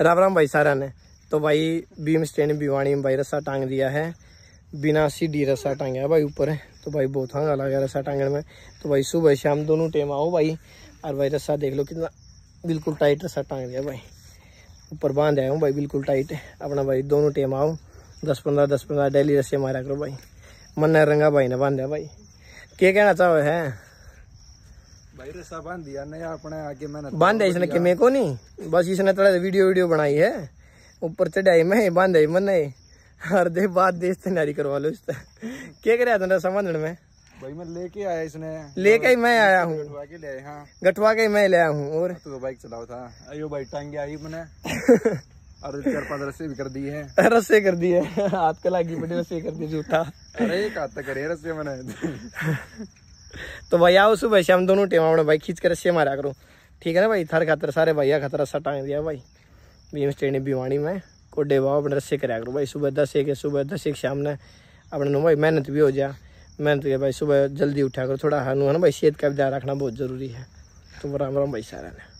राम राम भाई सारा ने तो भाई बीम स्टैंड भिवाणी में भाई रस्सा टांग दिया है बिना सीढ़ी रस्सा टांगा है भाई ऊपर तो भाई बहुत हंगा लगा रस्सा टांगने में तो भाई सुबह शाम दोनों टाइम आओ भाई और भाई रस्सा देख लो कितना बिल्कुल टाइट रस्सा टांग दिया भाई ऊपर बांध आया हूँ भाई बिल्कुल टाइट अपना भाई दोनों टाइम आओ दस पंद्रह दस पंद्रह डेली रस्से मारा करो भाई मन रंगा भाई ने बांधा भाई क्या कहना चाहो है भाई रस्सा बांध इसने कि मैं को नहीं बस इसने थोड़ा वीडियो वीडियो बनाई है ऊपर चढ़ाई में बांधाई मैंने हर दे बाद देश तैयारी करवा लो इससे क्या कर रहा था संबंधन में भाई मैं लेके आया इसने लेके ही मैं आया हूँ गठवा के मैं ले आया हूँ और तो बाइक चलाओ था अयो भाई टांगे आई मैंने रस्से कर दिए हैं रस्से कर दिए हाथ कला की बड़ी रस्से कर दी जूठा अरे एक हाथ तक करे रस्से मैंने तो भैया आओ सुबह शाम दोनों टेम अपने भाई खींच कर रस्से मारा करो ठीक है ना भाई थर खातर सारे भैया खतरा रस्सा टांग दिया भाई भीम स्टेड भिवाणी में कोडे भाव अपने रस्से कराया करो भाई सुबह दस एक सुबह दस एक शाम ने अपने भाई मेहनत भी हो जाए मेहनत के भाई सुबह जल्दी उठा करो थोड़ा हानू है ना भाई सेहत का भी ध्यान रखना बहुत ज़रूरी है तो राम राम भाई सारे ने